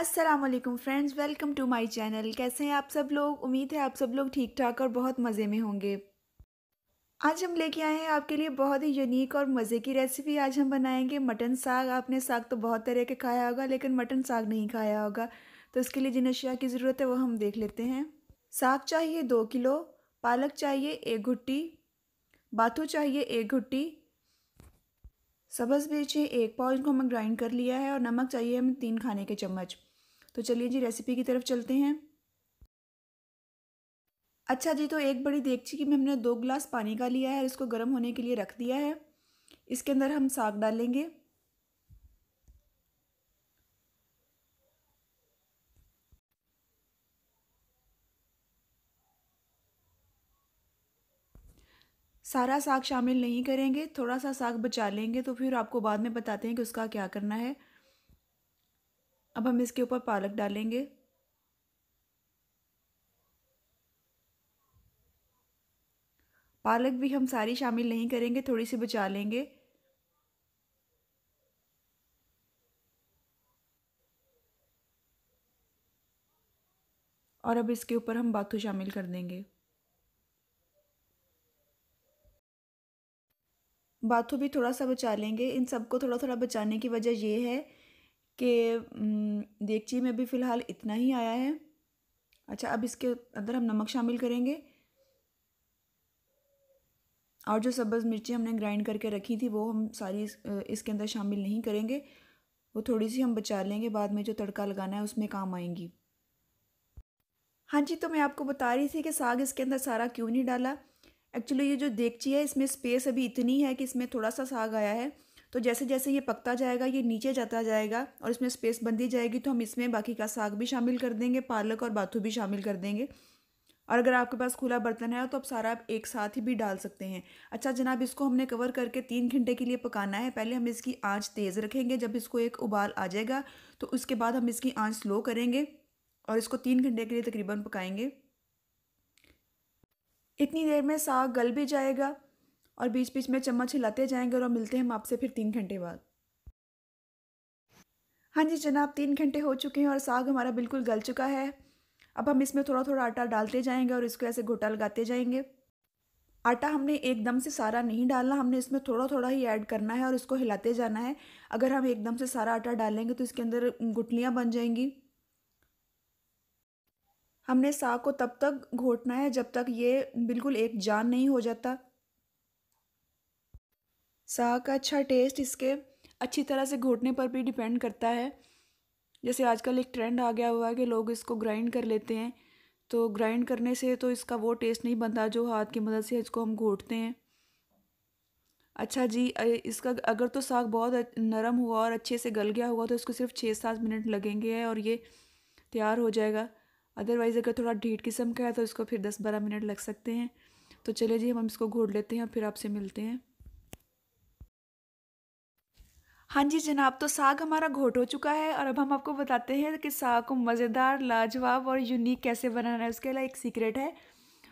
अस्सलाम वालेकुम friends welcome to my channel कैसे हैं आप सब लोग उम्मीद है आप सब लोग ठीक ठाक और बहुत मज़े में होंगे आज हम लेके आए हैं आपके लिए बहुत ही यूनिक और मज़े की रेसिपी आज हम बनाएंगे मटन साग आपने साग तो बहुत तरह के खाया होगा लेकिन मटन साग नहीं खाया होगा तो उसके लिए जिन अशिया की ज़रूरत है वो हम देख लेते हैं साग चाहिए दो किलो पालक चाहिए एक घुट्टी बाथू चाहिए एक घुट्टी सब्ज़ मिर्चें एक पाउच को हमें ग्राइंड कर लिया है और नमक चाहिए हमें तीन खाने के चम्मच तो चलिए जी रेसिपी की तरफ चलते हैं अच्छा जी तो एक बड़ी देखची की मैं हमने दो गिलास पानी का लिया है और इसको गर्म होने के लिए रख दिया है इसके अंदर हम साग डालेंगे सारा साग शामिल नहीं करेंगे थोड़ा सा साग बचा लेंगे तो फिर आपको बाद में बताते हैं कि उसका क्या करना है अब हम इसके ऊपर पालक डालेंगे पालक भी हम सारी शामिल नहीं करेंगे थोड़ी सी बचा लेंगे और अब इसके ऊपर हम बाथू शामिल कर देंगे बाथू भी थोड़ा सा बचा लेंगे इन सबको थोड़ा थोड़ा बचाने की वजह यह है कि देगची में भी फ़िलहाल इतना ही आया है अच्छा अब इसके अंदर हम नमक शामिल करेंगे और जो सब्ज़ मिर्ची हमने ग्राइंड करके रखी थी वो हम सारी इसके अंदर शामिल नहीं करेंगे वो थोड़ी सी हम बचा लेंगे बाद में जो तड़का लगाना है उसमें काम आएंगी हाँ जी तो मैं आपको बता रही थी कि साग इसके अंदर सारा क्यों नहीं डाला एक्चुअली ये जो देखची है इसमें स्पेस अभी इतनी है कि इसमें थोड़ा सा साग आया है तो जैसे जैसे ये पकता जाएगा ये नीचे जाता जाएगा और इसमें स्पेस बंदी जाएगी तो हम इसमें बाकी का साग भी शामिल कर देंगे पालक और बाथू भी शामिल कर देंगे और अगर आपके पास खुला बर्तन है तो आप सारा आप एक साथ ही भी डाल सकते हैं अच्छा जनाब इसको हमने कवर करके तीन घंटे के लिए पकाना है पहले हम इसकी आँच तेज़ रखेंगे जब इसको एक उबाल आ जाएगा तो उसके बाद हम इसकी आँच स्लो करेंगे और इसको तीन घंटे के लिए तकरीबन पकाएंगे इतनी देर में साग गल भी जाएगा और बीच बीच में चम्मच हिलाते जाएंगे और मिलते हैं हम आपसे फिर तीन घंटे बाद हाँ जी जनाब तीन घंटे हो चुके हैं और साग हमारा बिल्कुल गल चुका है अब हम इसमें थोड़ा थोड़ा आटा डालते जाएंगे और इसको ऐसे घोटा लगाते जाएंगे आटा हमने एकदम से सारा नहीं डालना हमने इसमें थोड़ा थोड़ा ही ऐड करना है और इसको हिलाते जाना है अगर हम एकदम से सारा आटा डालेंगे तो इसके अंदर गुटलियाँ बन जाएंगी हमने साग को तब तक घोटना है जब तक ये बिल्कुल एक जान नहीं हो जाता साग का अच्छा टेस्ट इसके अच्छी तरह से घोटने पर भी डिपेंड करता है जैसे आजकल एक ट्रेंड आ गया हुआ है कि लोग इसको ग्राइंड कर लेते हैं तो ग्राइंड करने से तो इसका वो टेस्ट नहीं बनता जो हाथ की मदद से इसको हम घोटते हैं अच्छा जी इसका अगर तो साग बहुत नरम हुआ और अच्छे से गल गया होगा तो इसको सिर्फ छः सात मिनट लगेंगे और ये तैयार हो जाएगा अदरवाइज़ अगर थोड़ा ढीठ किस्म का है तो इसको फिर दस बारह मिनट लग सकते हैं तो चले जी हम इसको घोट लेते हैं और फिर आपसे मिलते हैं हाँ जी जनाब तो साग हमारा घोट हो चुका है और अब हम आपको बताते हैं कि साग को मज़ेदार लाजवाब और यूनिक कैसे बनाना है उसके लिए एक सीक्रेट है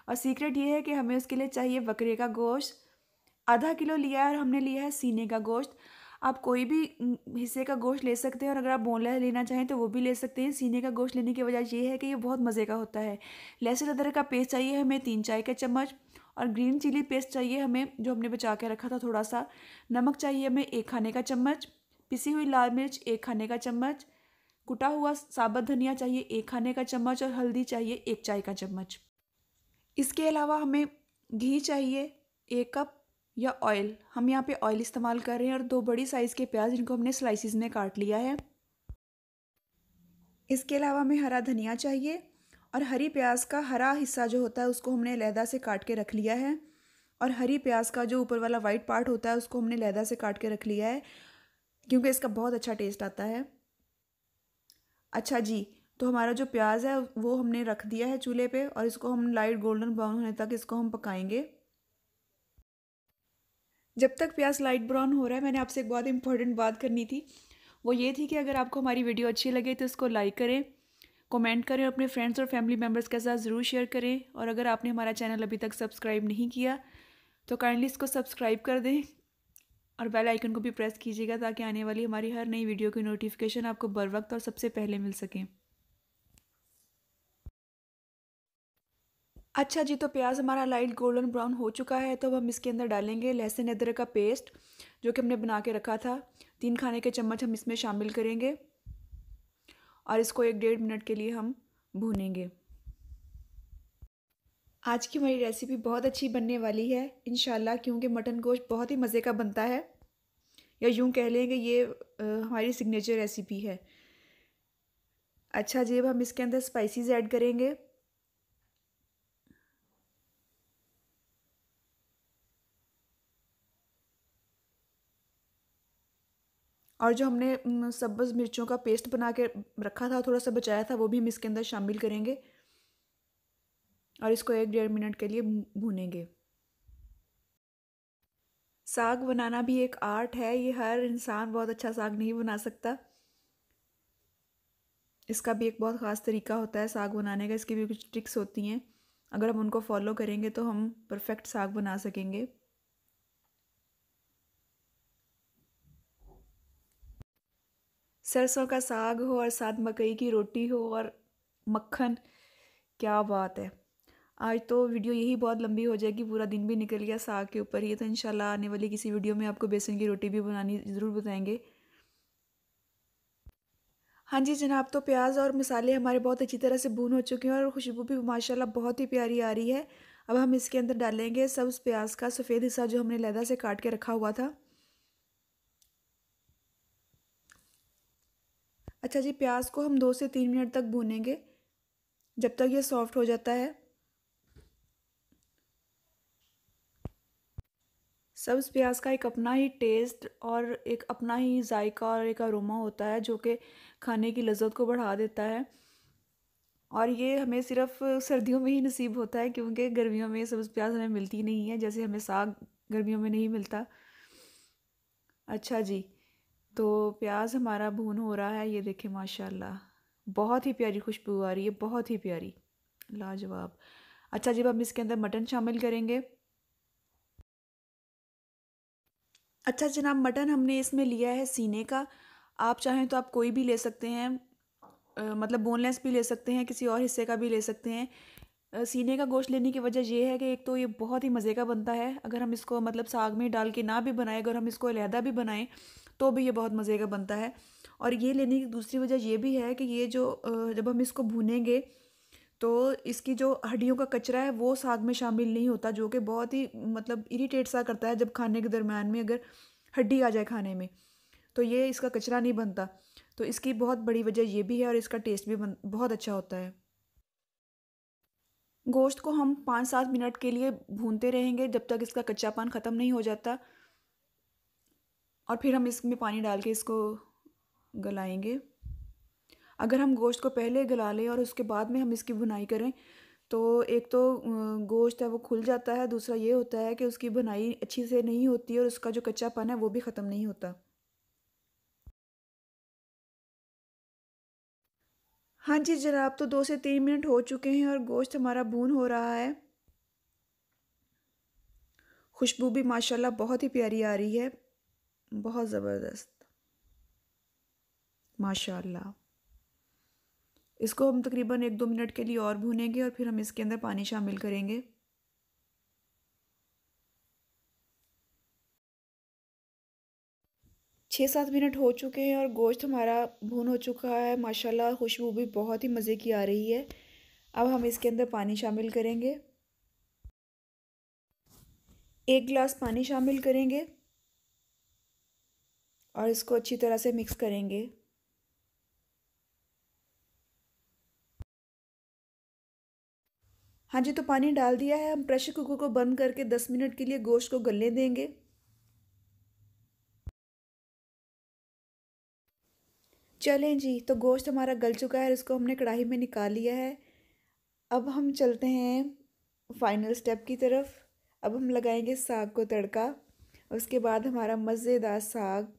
और सीक्रेट ये है कि हमें उसके लिए चाहिए बकरे का गोश्त आधा किलो लिया है और हमने लिया है सीने का गोश्त आप कोई भी हिस्से का गोश्त ले सकते हैं और अगर आप बोनलेस लेना चाहें तो वो भी ले सकते हैं सीने का गोश्त लेने की वजह यह है कि ये बहुत मज़े का होता है लहसुन अदरक का पेस्ट चाहिए हमें तीन चाय का चम्मच और ग्रीन चिली पेस्ट चाहिए हमें जो हमने बचा के रखा था थोड़ा सा नमक चाहिए हमें एक खाने का चम्मच पिसी हुई लाल मिर्च एक खाने का चम्मच कुटा हुआ साबत धनिया चाहिए एक खाने का चम्मच और हल्दी चाहिए एक चाय का चम्मच इसके अलावा हमें घी चाहिए एक कप या ऑयल हम यहाँ पे ऑयल इस्तेमाल कर रहे हैं और दो बड़ी साइज़ के प्याज इनको हमने स्लाइसिस में काट लिया है इसके अलावा हमें हरा धनिया चाहिए और हरी प्याज का हरा हिस्सा जो होता है उसको हमने लहदा से काट के रख लिया है और हरी प्याज का जो ऊपर वाला वाइट पार्ट होता है उसको हमने लहदा से काट के रख लिया है क्योंकि इसका बहुत अच्छा टेस्ट आता है अच्छा जी तो हमारा जो प्याज है वो हमने रख दिया है चूल्हे पे और इसको हम लाइट गोल्डन ब्राउन होने तक इसको हम पकाएंगे जब तक प्याज लाइट ब्राउन हो रहा है मैंने आपसे एक बहुत इंपॉर्टेंट बात करनी थी वो ये थी कि अगर आपको हमारी वीडियो अच्छी लगे तो इसको लाइक करें कमेंट करें और अपने फ्रेंड्स और फैमिली मेम्बर्स के साथ ज़रूर शेयर करें और अगर आपने हमारा चैनल अभी तक सब्सक्राइब नहीं किया तो काइंडली इसको सब्सक्राइब कर दें और बेल आइकन को भी प्रेस कीजिएगा ताकि आने वाली हमारी हर नई वीडियो की नोटिफिकेशन आपको बर वक्त और सबसे पहले मिल सकें अच्छा जी तो प्याज हमारा लाइट गोल्डन ब्राउन हो चुका है तो अब हम इसके अंदर डालेंगे लहसुन अदरक का पेस्ट जो कि हमने बना के रखा था तीन खाने के चम्मच हम इसमें शामिल करेंगे और इसको एक डेढ़ मिनट के लिए हम भूनेंगे आज की हमारी रेसिपी बहुत अच्छी बनने वाली है इन क्योंकि मटन गोश्त बहुत ही मज़े का बनता है या यूँ कह लें कि ये हमारी सिग्नेचर रेसिपी है अच्छा जी अब हम इसके अंदर स्पाइसेस ऐड करेंगे और जो हमने सब्ज़ मिर्चों का पेस्ट बना के रखा था थोड़ा सा बचाया था वो भी हम इसके अंदर शामिल करेंगे और इसको एक डेढ़ मिनट के लिए भूनेंगे साग बनाना भी एक आर्ट है ये हर इंसान बहुत अच्छा साग नहीं बना सकता इसका भी एक बहुत ख़ास तरीका होता है साग बनाने का इसकी भी कुछ ट्रिक्स होती हैं अगर हम उनको फॉलो करेंगे तो हम परफेक्ट साग बना सकेंगे सरसों का साग हो और साथ मकई की रोटी हो और मक्खन क्या बात है आज तो वीडियो यही बहुत लंबी हो जाएगी पूरा दिन भी निकल गया साग के ऊपर ही तो इंशाल्लाह आने वाली किसी वीडियो में आपको बेसन की रोटी भी बनानी ज़रूर बताएंगे हाँ जी जनाब तो प्याज और मसाले हमारे बहुत अच्छी तरह से भून हो चुके हैं और खुशबू भी माशाल्लाह बहुत ही प्यारी आ रही है अब हम इसके अंदर डालेंगे सब उस प्याज का सफ़ेद हिस्सा जो हमने लैदा से काट के रखा हुआ था अच्छा जी प्याज को हम दो से तीन मिनट तक भूनेंगे जब तक ये सॉफ्ट हो जाता है सब्ज़ प्याज का एक अपना ही टेस्ट और एक अपना ही जायका और एक अरोमा होता है जो कि खाने की लज्जत को बढ़ा देता है और ये हमें सिर्फ सर्दियों में ही नसीब होता है क्योंकि गर्मियों में सब्ज़ प्याज हमें मिलती नहीं है जैसे हमें साग गर्मियों में नहीं मिलता अच्छा जी तो प्याज हमारा भून हो रहा है ये देखें माशाल्लाह बहुत ही प्यारी खुशबू आ रही है बहुत ही प्यारी लाजवाब अच्छा जब हम इसके अंदर मटन शामिल करेंगे अच्छा जनाब मटन हमने इसमें लिया है सीने का आप चाहें तो आप कोई भी ले सकते हैं आ, मतलब बोनलेस भी ले सकते हैं किसी और हिस्से का भी ले सकते हैं आ, सीने का गोश्त लेने की वजह यह है कि एक तो ये बहुत ही मज़े का बनता है अगर हम इसको मतलब साग में डाल के ना भी बनाएं अगर हम इसको अलहदा भी बनाएं तो भी ये बहुत मज़े का बनता है और ये लेने की दूसरी वजह यह भी है कि ये जो जब हम इसको भूनेंगे तो इसकी जो हड्डियों का कचरा है वो साग में शामिल नहीं होता जो कि बहुत ही मतलब इरीटेट सा करता है जब खाने के दरम्यान में अगर हड्डी आ जाए खाने में तो ये इसका कचरा नहीं बनता तो इसकी बहुत बड़ी वजह ये भी है और इसका टेस्ट भी बन बहुत अच्छा होता है गोश्त को हम पाँच सात मिनट के लिए भूनते रहेंगे जब तक इसका कच्चापन ख़त्म नहीं हो जाता और फिर हम इसमें पानी डाल के इसको गलाएंगे अगर हम गोश्त को पहले गला लें और उसके बाद में हम इसकी बुनाई करें तो एक तो गोश्त है वो खुल जाता है दूसरा ये होता है कि उसकी बुनाई अच्छी से नहीं होती और उसका जो कच्चापन है वो भी ख़त्म नहीं होता हाँ जी जनाब तो दो से तीन मिनट हो चुके हैं और गोश्त हमारा भून हो रहा है खुशबू भी माशाल्लाह बहुत ही प्यारी आ रही है बहुत ज़बरदस्त माशाल्लाह इसको हम तकरीबन एक दो मिनट के लिए और भूनेंगे और फिर हम इसके अंदर पानी शामिल करेंगे छः सात मिनट हो चुके हैं और गोश्त हमारा भून हो चुका है माशाल्लाह खुशबू भी बहुत ही मज़े की आ रही है अब हम इसके अंदर पानी शामिल करेंगे एक गिलास पानी शामिल करेंगे और इसको अच्छी तरह से मिक्स करेंगे हाँ जी तो पानी डाल दिया है हम प्रेशर कुकर को बंद करके दस मिनट के लिए गोश्त को गलने देंगे चलें जी तो गोश्त हमारा गल चुका है इसको हमने कढ़ाई में निकाल लिया है अब हम चलते हैं फाइनल स्टेप की तरफ अब हम लगाएंगे साग को तड़का उसके बाद हमारा मज़ेदार साग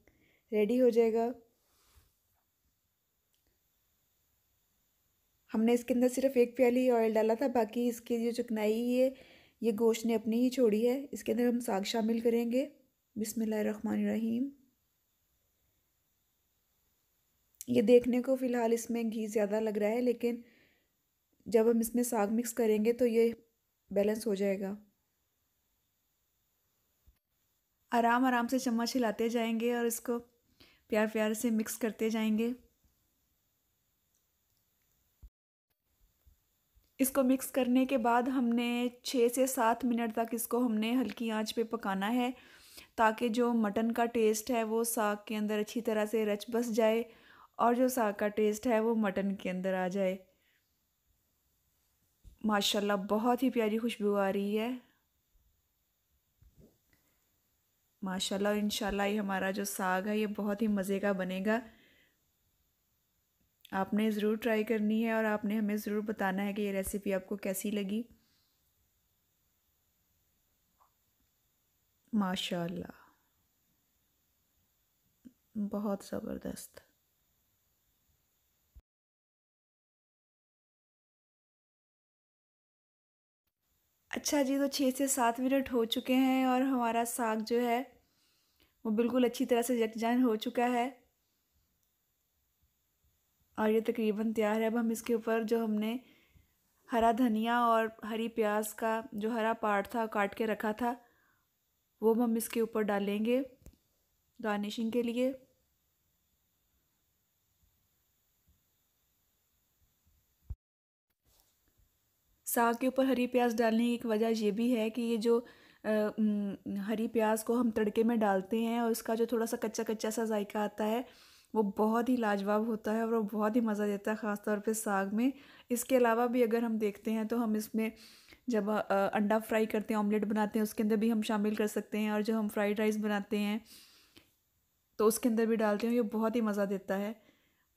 रेडी हो जाएगा हमने इसके अंदर सिर्फ एक प्याली ही ऑयल डाला था बाकी इसकी जो चिकनाई है ये गोश्त ने अपनी ही छोड़ी है इसके अंदर हम साग शामिल करेंगे बिसमीम ये देखने को फ़िलहाल इसमें घी ज़्यादा लग रहा है लेकिन जब हम इसमें साग मिक्स करेंगे तो ये बैलेंस हो जाएगा आराम आराम से चम्मच हिलाते जाएंगे और इसको प्यार प्यार से मिक्स करते जाएंगे इसको मिक्स करने के बाद हमने छः से सात मिनट तक इसको हमने हल्की आंच पे पकाना है ताकि जो मटन का टेस्ट है वो साग के अंदर अच्छी तरह से रच बस जाए और जो साग का टेस्ट है वो मटन के अंदर आ जाए माशाल्लाह बहुत ही प्यारी खुशबू आ रही है माशाल्लाह इंशाल्लाह ये हमारा जो साग है ये बहुत ही मज़े का बनेगा आपने ज़रूर ट्राई करनी है और आपने हमें ज़रूर बताना है कि ये रेसिपी आपको कैसी लगी माशाल्लाह बहुत ज़बरदस्त अच्छा जी तो छः से सात मिनट हो चुके हैं और हमारा साग जो है वो बिल्कुल अच्छी तरह से यकजान हो चुका है और ये तकरीबन तैयार है अब हम इसके ऊपर जो हमने हरा धनिया और हरी प्याज का जो हरा पार्ट था काट के रखा था वो हम इसके ऊपर डालेंगे गार्निशिंग के लिए साग के ऊपर हरी प्याज डालने की एक वजह ये भी है कि ये जो आ, हरी प्याज को हम तड़के में डालते हैं और उसका जो थोड़ा सा कच्चा कच्चा सा जायका आता है वो बहुत ही लाजवाब होता है और वो बहुत ही मज़ा देता है ख़ासतौर पे साग में इसके अलावा भी अगर हम देखते हैं तो हम इसमें जब अंडा फ्राई करते हैं ऑमलेट बनाते हैं उसके अंदर भी हम शामिल कर सकते हैं और जब हम फ्राइड राइस बनाते हैं तो उसके अंदर भी डालते हैं ये बहुत ही मज़ा देता है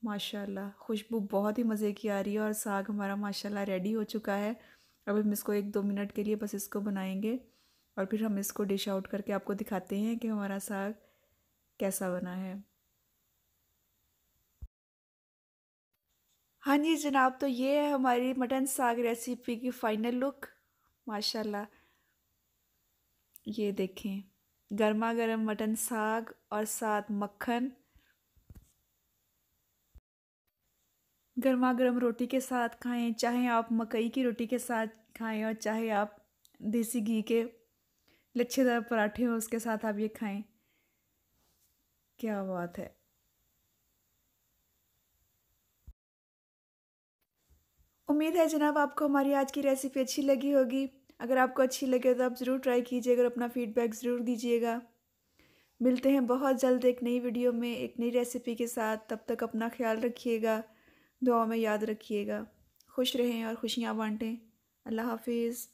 माशाल्लाह खुशबू बहुत ही मज़े की आ रही है और साग हमारा माशाल्लाह रेडी हो चुका है अब हम इसको एक दो मिनट के लिए बस इसको बनाएंगे और फिर हम इसको डिश आउट करके आपको दिखाते हैं कि हमारा साग कैसा बना है हाँ जी जनाब तो ये है हमारी मटन साग रेसिपी की फ़ाइनल लुक माशाल्लाह ये देखें गर्मा गर्म मटन साग और साथ मक्खन गर्मा गर्म रोटी के साथ खाएं चाहे आप मकई की रोटी के साथ खाएं और चाहे आप देसी घी के लच्छेदार पराठे हो उसके साथ आप ये खाएं क्या बात है उम्मीद है जनाब आपको हमारी आज की रेसिपी अच्छी लगी होगी अगर आपको अच्छी लगे तो आप ज़रूर ट्राई कीजिएगा और अपना फीडबैक ज़रूर दीजिएगा मिलते हैं बहुत जल्द एक नई वीडियो में एक नई रेसिपी के साथ तब तक अपना ख्याल रखिएगा दुआ में याद रखिएगा खुश रहें और खुशियाँ बाँटें अल्लाह हाफिज़